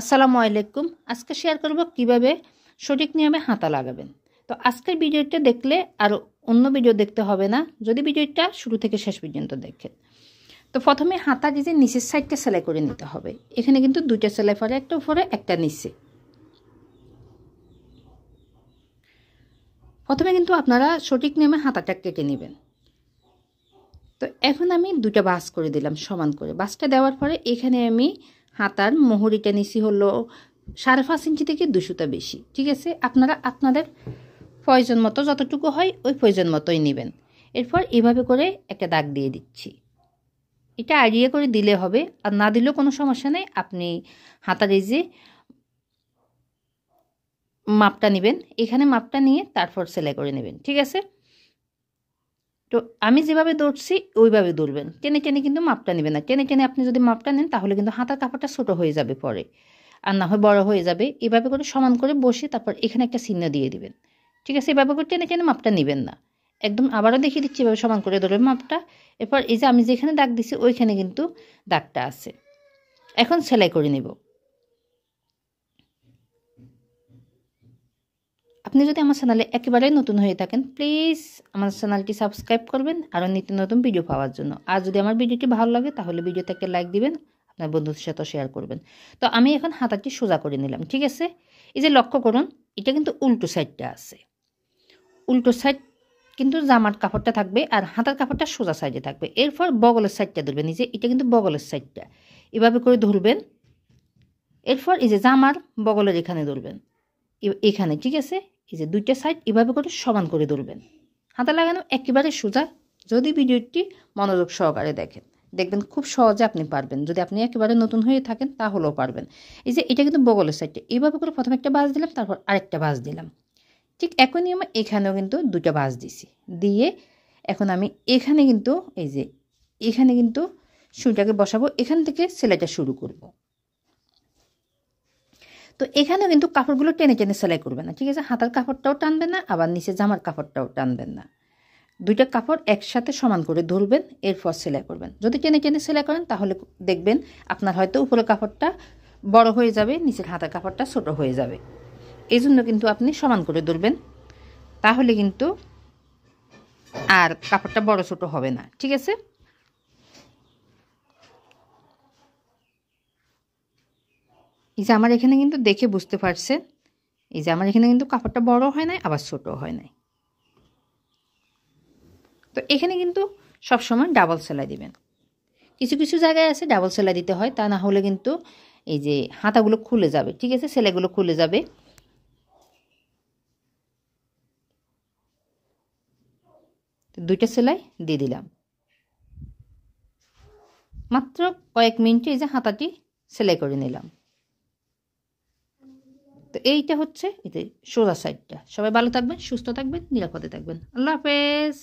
আসসালামু আলাইকুম আজকে শেয়ার করব কিভাবে সঠিক নিয়মে হাতা লাগাবেন তো আজকের ভিডিওটা দেখলে আর অন্য ভিডিও দেখতে হবে না যদি ভিডিওটা শুরু থেকে শেষ পর্যন্ত দেখেন তো প্রথমে হাতা যে নিচের সাইডটা সেলাই করে নিতে হবে এখানে কিন্তু দুইটা সেলাই ফলে একটা উপরে একটা নিচে প্রথমে কিন্তু আপনারা সঠিক নিয়মে হাতাটা কেটে নেবেন তো এখন আমি দুটা বাস করে দিলাম সমান করে বাসটা দেওয়ার পরে এখানে আমি হাতার মোহরিটা নিছি হলো সাড়ে পাঁচ ইঞ্চি থেকে দুশোটা বেশি ঠিক আছে আপনারা আপনাদের প্রয়োজন মতো যতটুকু হয় ওই প্রয়োজন মতোই নেবেন এরপর এভাবে করে একটা দাগ দিয়ে দিচ্ছি এটা আইডিয়া করে দিলে হবে আর না দিলেও কোনো সমস্যা নেই আপনি হাতার এই যে মাপটা নেবেন এখানে মাপটা নিয়ে তারপর সেলাই করে নেবেন ঠিক আছে তো আমি যেভাবে দৌড়ছি ওইভাবে দৌড়বেন টেনে টেনে কিন্তু মাপটা নেবেন না টেনে টেনে আপনি যদি মাপটা নেন তাহলে কিন্তু হাতার কাপড়টা ছোটো হয়ে যাবে পরে আর না হয় বড় হয়ে যাবে এভাবে করে সমান করে বসে তারপর এখানে একটা চিহ্ন দিয়ে দিবেন ঠিক আছে এভাবে করে টেনে টেনে মাপটা নেবেন না একদম আবারও দেখিয়ে দিচ্ছি এভাবে সমান করে দৌড়বে মাপটা এরপর এই যে আমি যেখানে দাগ দিছি ওইখানে কিন্তু দাগটা আছে এখন সেলাই করে নেব আপনি যদি আমার চ্যানেলে একেবারে নতুন হয়ে থাকেন প্লিজ আমার চ্যানেলটি সাবস্ক্রাইব করবেন আরও নিত্য নতুন ভিডিও পাওয়ার জন্য আর যদি আমার ভিডিওটি ভালো লাগে তাহলে ভিডিও থেকে লাইক দিবেন আপনার বন্ধুদের সাথে শেয়ার করবেন তো আমি এখন হাতাটি সোজা করে নিলাম ঠিক আছে এই যে লক্ষ্য করুন এটা কিন্তু উল্টো সাইডটা আছে উল্টো সাইড কিন্তু জামার কাপড়টা থাকবে আর হাতার কাপড়টা সোজা সাইডে থাকবে এরপর বগলের সাইডটা ধরবেন এই যে এটা কিন্তু বগলের সাইডটা এভাবে করে ধরবেন এরপর এই যে জামার বগলের এখানে ধরবেন এখানে ঠিক আছে এই যে দুইটা সাইড এভাবে করে সমান করে তুলবেন হাতা লাগানো একেবারে সোজা যদি ভিডিওটি মনোযোগ সহকারে দেখেন দেখবেন খুব সহজে আপনি পারবেন যদি আপনি একেবারে নতুন হয়ে থাকেন তাহলেও পারবেন এই যে এটা কিন্তু বগলের সাইডটা এইভাবে করে প্রথমে একটা বাস দিলাম তারপর আরেকটা বাস দিলাম ঠিক একই নিয়মে এখানেও কিন্তু দুটা বাস দিছি দিয়ে এখন আমি এখানে কিন্তু এই যে এখানে কিন্তু সুইটাকে বসাবো এখান থেকে সেলাইটা শুরু করব তো এখানেও কিন্তু কাপড়গুলো টেনে টেনে সেলাই করবে না ঠিক আছে হাতার কাপড়টাও টানবেন না আবার নিচে জামার কাপড়টাও টানবেন না দুইটা কাপড় একসাথে সমান করে ধরবেন এরপর সেলাই করবেন যদি টেনে টেনে সেলাই করেন তাহলে দেখবেন আপনার হয়তো উপরের কাপড়টা বড় হয়ে যাবে নিচের হাতার কাপড়টা ছোট হয়ে যাবে এই জন্য কিন্তু আপনি সমান করে ধরবেন তাহলে কিন্তু আর কাপড়টা বড় ছোট হবে না ঠিক আছে এই যে আমার এখানে কিন্তু দেখে বুঝতে পারছেন এই যে আমার এখানে কিন্তু কাপড়টা বড় হয় নাই আবার ছোট হয় নাই তো এখানে কিন্তু সবসময় ডাবল সেলাই দিবেন কিছু কিছু জায়গায় আছে ডাবল সেলাই দিতে হয় তা না হলে কিন্তু এই যে হাতাগুলো খুলে যাবে ঠিক আছে সেলাইগুলো খুলে যাবে দুইটা সেলাই দিয়ে দিলাম মাত্র কয়েক মিনিটে এই যে হাতাটি সেলাই করে নিলাম তো এইটা হচ্ছে এতে সোজা সাইডটা সবাই ভালো থাকবেন সুস্থ থাকবেন নিরাপদে থাকবেন আল্লাহ হাফেজ